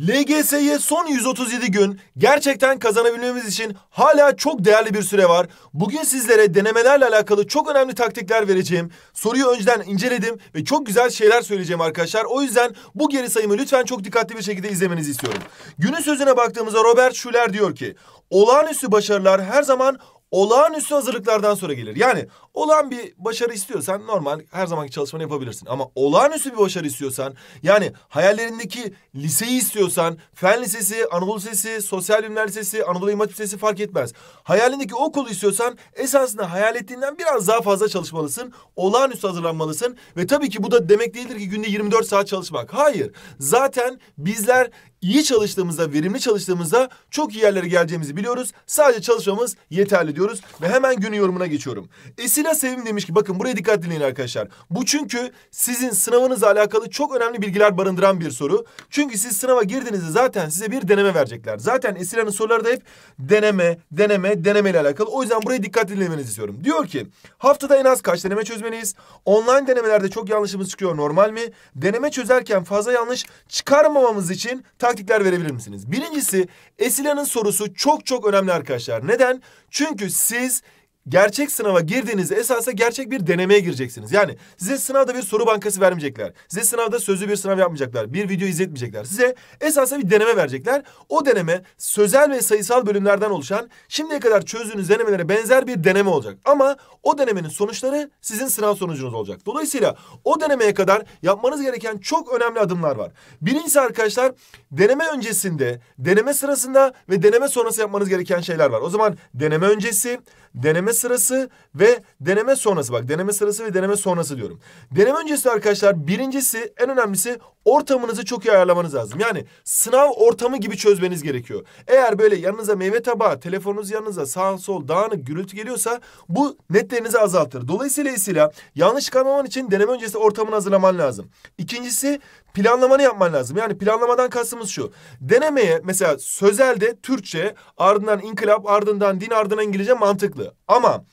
LGS'ye son 137 gün gerçekten kazanabilmemiz için hala çok değerli bir süre var. Bugün sizlere denemelerle alakalı çok önemli taktikler vereceğim. Soruyu önceden inceledim ve çok güzel şeyler söyleyeceğim arkadaşlar. O yüzden bu geri sayımı lütfen çok dikkatli bir şekilde izlemenizi istiyorum. Günün sözüne baktığımızda Robert Schuller diyor ki olağanüstü başarılar her zaman olağanüstü hazırlıklardan sonra gelir. Yani olağan bir başarı istiyorsan normal her zamanki çalışmanı yapabilirsin. Ama olağanüstü bir başarı istiyorsan yani hayallerindeki liseyi istiyorsan fen lisesi, Anadolu Lisesi, Sosyal Bilimler Lisesi, Anadolu İmam Lisesi fark etmez. Hayalindeki okulu istiyorsan esasında hayal ettiğinden biraz daha fazla çalışmalısın. Olağanüstü hazırlanmalısın ve tabii ki bu da demek değildir ki günde 24 saat çalışmak. Hayır. Zaten bizler iyi çalıştığımızda, verimli çalıştığımızda çok iyi yerlere geleceğimizi biliyoruz. Sadece çalışmamız yeterli diyoruz ve hemen günün yorumuna geçiyorum. Esila Sevim demiş ki bakın buraya dikkat dinleyin arkadaşlar. Bu çünkü sizin sınavınızla alakalı çok önemli bilgiler barındıran bir soru. Çünkü siz sınava girdiğinizde zaten size bir deneme verecekler. Zaten Esila'nın soruları da hep deneme, deneme, deneme ile alakalı. O yüzden buraya dikkat dinlemenizi istiyorum. Diyor ki haftada en az kaç deneme çözmeliyiz? Online denemelerde çok yanlışımız çıkıyor normal mi? Deneme çözerken fazla yanlış çıkarmamamız için tak taktikler verebilir misiniz? Birincisi Esilan'ın sorusu çok çok önemli arkadaşlar. Neden? Çünkü siz gerçek sınava girdiğiniz esasında gerçek bir denemeye gireceksiniz. Yani size sınavda bir soru bankası vermeyecekler. Size sınavda sözlü bir sınav yapmayacaklar. Bir video izletmeyecekler. Size esasında bir deneme verecekler. O deneme sözel ve sayısal bölümlerden oluşan şimdiye kadar çözdüğünüz denemelere benzer bir deneme olacak. Ama o denemenin sonuçları sizin sınav sonucunuz olacak. Dolayısıyla o denemeye kadar yapmanız gereken çok önemli adımlar var. Birincisi arkadaşlar deneme öncesinde, deneme sırasında ve deneme sonrası yapmanız gereken şeyler var. O zaman deneme öncesi, deneme deneme sırası ve deneme sonrası. Bak deneme sırası ve deneme sonrası diyorum. Deneme öncesi arkadaşlar birincisi en önemlisi ortamınızı çok iyi ayarlamanız lazım. Yani sınav ortamı gibi çözmeniz gerekiyor. Eğer böyle yanınıza meyve tabağı, telefonunuz yanınıza sağ sol dağınık gürültü geliyorsa bu netlerinizi azaltır. Dolayısıyla isila yanlış kalmaman için deneme öncesi ortamını hazırlaman lazım. İkincisi planlamanı yapman lazım. Yani planlamadan kastımız şu. Denemeye mesela sözelde Türkçe ardından inkılap ardından din ardından İngilizce mantıklı. Ama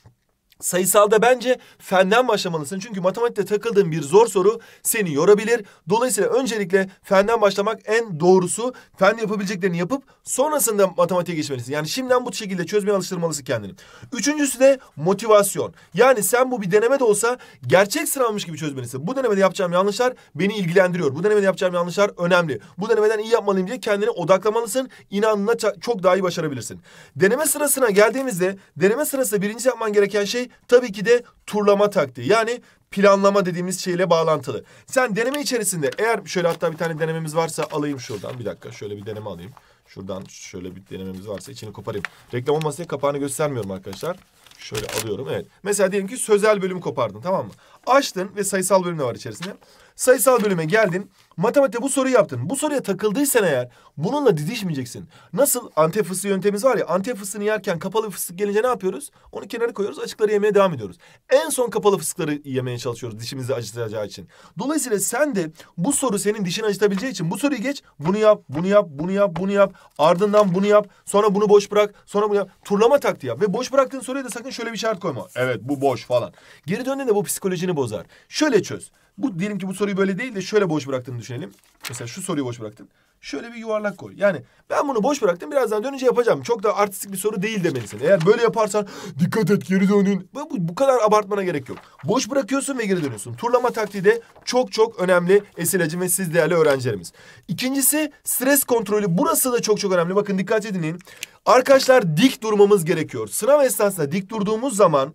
Sayısalda bence fenden başlamalısın. Çünkü matematikte takıldığın bir zor soru seni yorabilir. Dolayısıyla öncelikle fenden başlamak en doğrusu. Fen yapabileceklerini yapıp sonrasında matematiğe geçmelisin. Yani şimdiden bu şekilde çözmeye alıştırmalısın kendini. Üçüncüsü de motivasyon. Yani sen bu bir deneme de olsa gerçek sınavmış gibi çözmelisin. Bu denemede yapacağım yanlışlar beni ilgilendiriyor. Bu denemede yapacağım yanlışlar önemli. Bu denemeden iyi yapmalıyım diye kendini odaklamalısın. İnanına çok daha iyi başarabilirsin. Deneme sırasına geldiğimizde deneme sırasında birinci yapman gereken şey tabii ki de turlama taktiği. Yani planlama dediğimiz şeyle bağlantılı. Sen deneme içerisinde eğer şöyle hatta bir tane denememiz varsa alayım şuradan. Bir dakika şöyle bir deneme alayım. Şuradan şöyle bir denememiz varsa içini koparayım. Reklam olmasın diye kapağını göstermiyorum arkadaşlar. Şöyle alıyorum evet. Mesela diyelim ki sözel bölümü kopardın tamam mı? Açtın ve sayısal bölüm de var içerisinde. Sayısal bölüme geldin. Matematikte bu soruyu yaptın. Bu soruya takıldıysan eğer bununla didişmeyeceksin. Nasıl antep fıstığı yöntemimiz var ya antep fıstığını yerken kapalı fıstık gelince ne yapıyoruz? Onu kenara koyuyoruz açıkları yemeye devam ediyoruz. En son kapalı fıstıkları yemeye çalışıyoruz dişimizi acıtacağı için. Dolayısıyla sen de bu soru senin dişini acıtabileceği için bu soruyu geç. Bunu yap, bunu yap, bunu yap, bunu yap. Ardından bunu yap. Sonra bunu boş bırak. Sonra bunu yap. Turlama taktiği yap. Ve boş bıraktığın soruya da sakın şöyle bir şart koyma. Evet bu boş falan. Geri döndüğünde bu psikolojini bozar. Şöyle çöz. Bu diyelim ki bu soruyu böyle değil de şöyle boş bıraktığını düşün düşünelim. Mesela şu soruyu boş bıraktın. Şöyle bir yuvarlak koy. Yani ben bunu boş bıraktım. Birazdan dönünce yapacağım. Çok da artistik bir soru değil demelisin. Eğer böyle yaparsan dikkat et geri dönün. Bu, bu, bu kadar abartmana gerek yok. Boş bırakıyorsun ve geri dönüyorsun. Turlama taktiği de çok çok önemli Esilacım ve siz değerli öğrencilerimiz. İkincisi stres kontrolü. Burası da çok çok önemli. Bakın dikkat edin. Arkadaşlar dik durmamız gerekiyor. Sınav esnasında dik durduğumuz zaman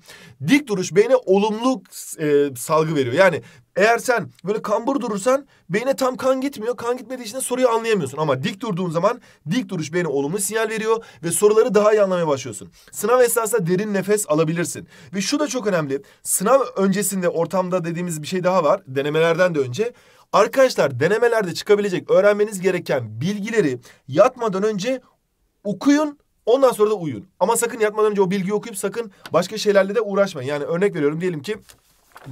dik duruş beyne olumlu e, salgı veriyor. Yani eğer sen böyle kambur durursan beyne tam kan gitmiyor. Kan gitmediği için de soruyu anlayamıyorsun. Ama dik durduğun zaman dik duruş beyne olumlu sinyal veriyor ve soruları daha iyi anlamaya başlıyorsun. Sınav esnasında derin nefes alabilirsin. Ve şu da çok önemli. Sınav öncesinde ortamda dediğimiz bir şey daha var. Denemelerden de önce. Arkadaşlar denemelerde çıkabilecek öğrenmeniz gereken bilgileri yatmadan önce okuyun Ondan sonra da uyuyun. Ama sakın yatmadan önce o bilgiyi okuyup sakın başka şeylerle de uğraşmayın. Yani örnek veriyorum diyelim ki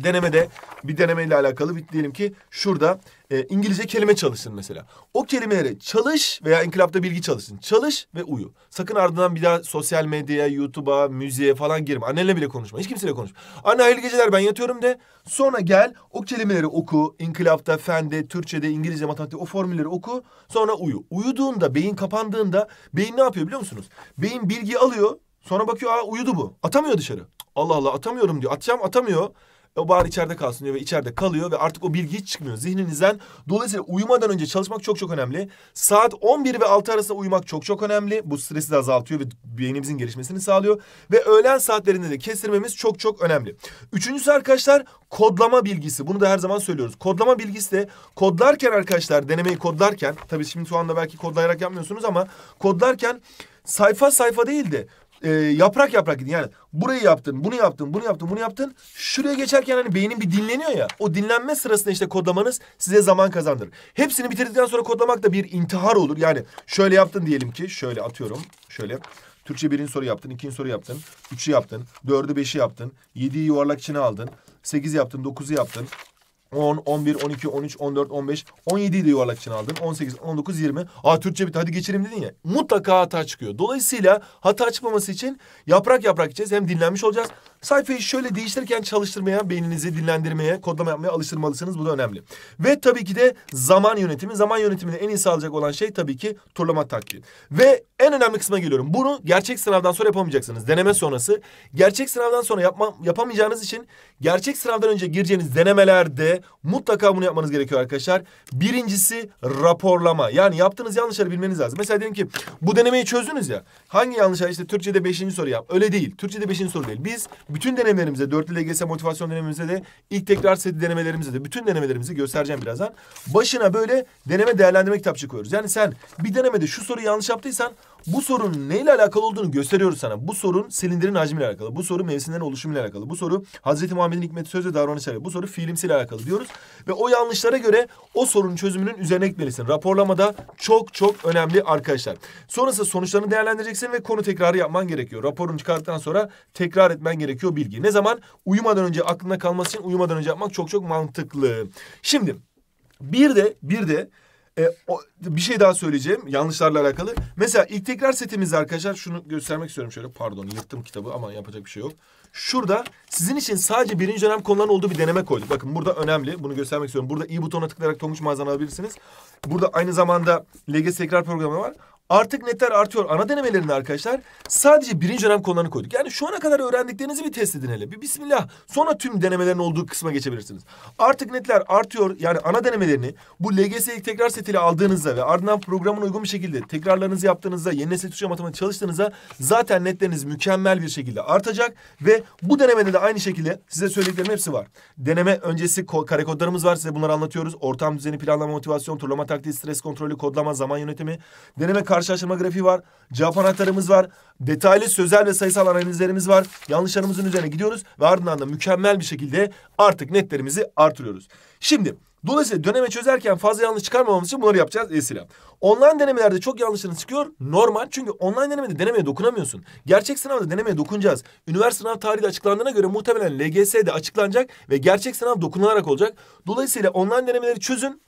denemede bir denemeyle alakalı bir diyelim ki şurada e, İngilizce kelime çalışsın mesela. O kelimeleri çalış veya inkılapta bilgi çalışsın. Çalış ve uyu. Sakın ardından bir daha sosyal medyaya, YouTube'a, müziğe falan girme. Annenle bile konuşma. Hiç kimseyle konuşma. Anne hayırlı geceler ben yatıyorum de. Sonra gel o kelimeleri oku. İnkılapta, fende, Türkçe'de, İngilizce, matematikte o formülleri oku. Sonra uyu. Uyuduğunda, beyin kapandığında beyin ne yapıyor biliyor musunuz? Beyin bilgi alıyor. Sonra bakıyor aa uyudu bu. Atamıyor dışarı. Allah Allah atamıyorum diyor. Atacağım atamıyor o bari içeride kalsın diyor ve içeride kalıyor ve artık o bilgi hiç çıkmıyor zihninizden. Dolayısıyla uyumadan önce çalışmak çok çok önemli. Saat 11 ve 6 arasında uyumak çok çok önemli. Bu stresi de azaltıyor ve beynimizin gelişmesini sağlıyor. Ve öğlen saatlerinde de kestirmemiz çok çok önemli. Üçüncüsü arkadaşlar kodlama bilgisi. Bunu da her zaman söylüyoruz. Kodlama bilgisi de kodlarken arkadaşlar denemeyi kodlarken tabii şimdi şu anda belki kodlayarak yapmıyorsunuz ama kodlarken sayfa sayfa değil de e, yaprak yaprak gidin. Yani burayı yaptın, bunu yaptın, bunu yaptın, bunu yaptın. Şuraya geçerken hani beynin bir dinleniyor ya. O dinlenme sırasında işte kodlamanız size zaman kazandırır. Hepsini bitirdikten sonra kodlamak da bir intihar olur. Yani şöyle yaptın diyelim ki şöyle atıyorum. Şöyle Türkçe birinci soru yaptın, ikinci soru yaptın, üçü yaptın, dördü beşi yaptın, yediyi yuvarlak içine aldın, sekiz yaptın, dokuzu yaptın, 10, 11, 12, 13, 14, 15, 17 de yuvarlak için aldım. 18, 19, 20. Aa Türkçe bitti hadi geçelim dedin ya. Mutlaka hata çıkıyor. Dolayısıyla hata çıkmaması için yaprak yaprak gideceğiz. Hem dinlenmiş olacağız. Sayfayı şöyle değiştirirken çalıştırmaya, beyninizi dinlendirmeye, kodlama yapmaya alıştırmalısınız. Bu da önemli. Ve tabii ki de zaman yönetimi. Zaman yönetiminde en iyi sağlayacak olan şey tabii ki turlama taktiği. Ve en önemli kısma geliyorum. Bunu gerçek sınavdan sonra yapamayacaksınız. Deneme sonrası. Gerçek sınavdan sonra yapma, yapamayacağınız için gerçek sınavdan önce gireceğiniz denemelerde mutlaka bunu yapmanız gerekiyor arkadaşlar. Birincisi raporlama. Yani yaptığınız yanlışları bilmeniz lazım. Mesela diyelim ki bu denemeyi çözdünüz ya. Hangi yanlışlar işte Türkçe'de beşinci soru yap. Öyle değil. Türkçe'de beşinci soru değil. Biz bütün denemelerimize, dörtlü LGS motivasyon denememize de ilk tekrar seti denemelerimize de bütün denemelerimizi göstereceğim birazdan. Başına böyle deneme değerlendirme kitapçı koyuyoruz. Yani sen bir denemede şu soruyu yanlış yaptıysan bu sorunun neyle alakalı olduğunu gösteriyoruz sana. Bu sorun silindirin hacmiyle alakalı. Bu soru mevsimlerin oluşumuyla alakalı. Bu soru Hazreti Muhammed'in hikmeti söz ve davranışları. Bu soru fiilimsiyle alakalı diyoruz. Ve o yanlışlara göre o sorunun çözümünün üzerine gitmelisin. Raporlamada çok çok önemli arkadaşlar. Sonrasında sonuçlarını değerlendireceksin ve konu tekrarı yapman gerekiyor. Raporunu çıkarttıktan sonra tekrar etmen gerekiyor bilgi. Ne zaman? Uyumadan önce aklında kalması için uyumadan önce yapmak çok çok mantıklı. Şimdi bir de bir de e, o, bir şey daha söyleyeceğim yanlışlarla alakalı. Mesela ilk tekrar setimizde arkadaşlar şunu göstermek istiyorum şöyle. Pardon yırttım kitabı ama yapacak bir şey yok. Şurada sizin için sadece birinci dönem konuların olduğu bir deneme koyduk. Bakın burada önemli. Bunu göstermek istiyorum. Burada i butona tıklayarak tonguç malzeme alabilirsiniz. Burada aynı zamanda LGS tekrar programı var. Artık netler artıyor. Ana denemelerinde arkadaşlar sadece birinci dönem konularını koyduk. Yani şu ana kadar öğrendiklerinizi bir test edin hele. Bir bismillah. Sonra tüm denemelerin olduğu kısma geçebilirsiniz. Artık netler artıyor. Yani ana denemelerini bu LGS tekrar setiyle aldığınızda ve ardından programın uygun bir şekilde tekrarlarınızı yaptığınızda, yeni nesil Türkçe matematik çalıştığınızda zaten netleriniz mükemmel bir şekilde artacak ve bu denemede de aynı şekilde size söylediklerim hepsi var. Deneme öncesi kare kodlarımız var. Size bunları anlatıyoruz. Ortam düzeni, planlama, motivasyon, turlama taktiği, stres kontrolü, kodlama, zaman yönetimi. Deneme karşılaştırma grafiği var. Cevap anahtarımız var. Detaylı sözel ve sayısal analizlerimiz var. Yanlışlarımızın üzerine gidiyoruz ve ardından da mükemmel bir şekilde artık netlerimizi artırıyoruz. Şimdi Dolayısıyla deneme çözerken fazla yanlış çıkarmamamız için bunları yapacağız esila. Online denemelerde çok yanlışların çıkıyor. Normal çünkü online denemede denemeye dokunamıyorsun. Gerçek sınavda denemeye dokunacağız. Üniversite sınav tarihi açıklandığına göre muhtemelen LGS de açıklanacak ve gerçek sınav dokunularak olacak. Dolayısıyla online denemeleri çözün.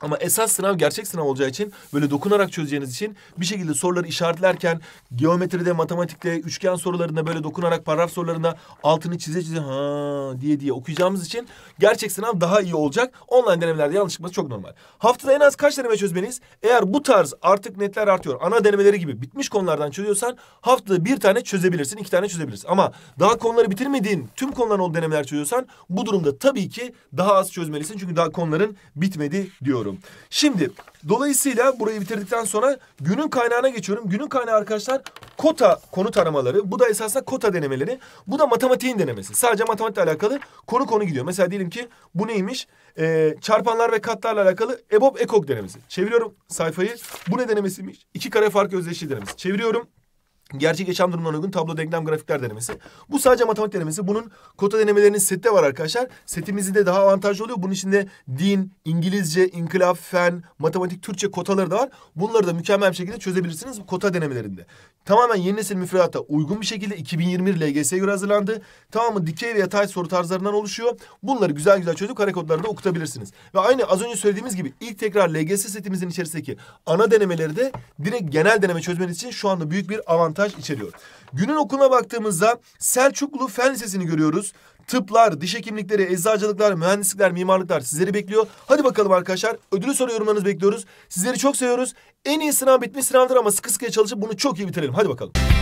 Ama esas sınav gerçek sınav olacağı için böyle dokunarak çözeceğiniz için bir şekilde soruları işaretlerken geometride, matematikte, üçgen sorularında böyle dokunarak paragraf sorularında altını çize çize ha diye diye okuyacağımız için gerçek sınav daha iyi olacak. Online denemelerde yanlış çıkması çok normal. Haftada en az kaç deneme çözmeniz? Eğer bu tarz artık netler artıyor. Ana denemeleri gibi bitmiş konulardan çözüyorsan haftada bir tane çözebilirsin, iki tane çözebilirsin. Ama daha konuları bitirmediğin tüm konuların olduğu denemeler çözüyorsan bu durumda tabii ki daha az çözmelisin. Çünkü daha konuların bitmedi diyor ediyorum. Şimdi dolayısıyla burayı bitirdikten sonra günün kaynağına geçiyorum. Günün kaynağı arkadaşlar kota konu taramaları. Bu da esasında kota denemeleri. Bu da matematiğin denemesi. Sadece matematikle alakalı konu konu gidiyor. Mesela diyelim ki bu neymiş? Ee, çarpanlar ve katlarla alakalı EBOB ekok denemesi. Çeviriyorum sayfayı. Bu ne denemesiymiş? İki kare fark özdeşliği denemesi. Çeviriyorum. Gerçek yaşam durumlarına uygun tablo denklem grafikler denemesi. Bu sadece matematik denemesi. Bunun kota denemelerinin sette var arkadaşlar. Setimizi de daha avantajlı oluyor. Bunun içinde din, İngilizce, inkılap, fen, matematik, Türkçe kotaları da var. Bunları da mükemmel bir şekilde çözebilirsiniz kota denemelerinde. Tamamen yeni nesil müfredata uygun bir şekilde 2021 LGS'ye göre hazırlandı. Tamamı dikey ve yatay soru tarzlarından oluşuyor. Bunları güzel güzel çözüp kare kodları da okutabilirsiniz. Ve aynı az önce söylediğimiz gibi ilk tekrar LGS setimizin içerisindeki ana denemeleri de direkt genel deneme çözmeniz için şu anda büyük bir avantaj avantaj içeriyor. Günün okuluna baktığımızda Selçuklu Fen Lisesi'ni görüyoruz. Tıplar, diş hekimlikleri, eczacılıklar, mühendislikler, mimarlıklar sizleri bekliyor. Hadi bakalım arkadaşlar. Ödülü soru yorumlarınızı bekliyoruz. Sizleri çok seviyoruz. En iyi sınav bitmiş sınavdır ama sıkı sıkıya çalışıp bunu çok iyi bitirelim. Hadi bakalım.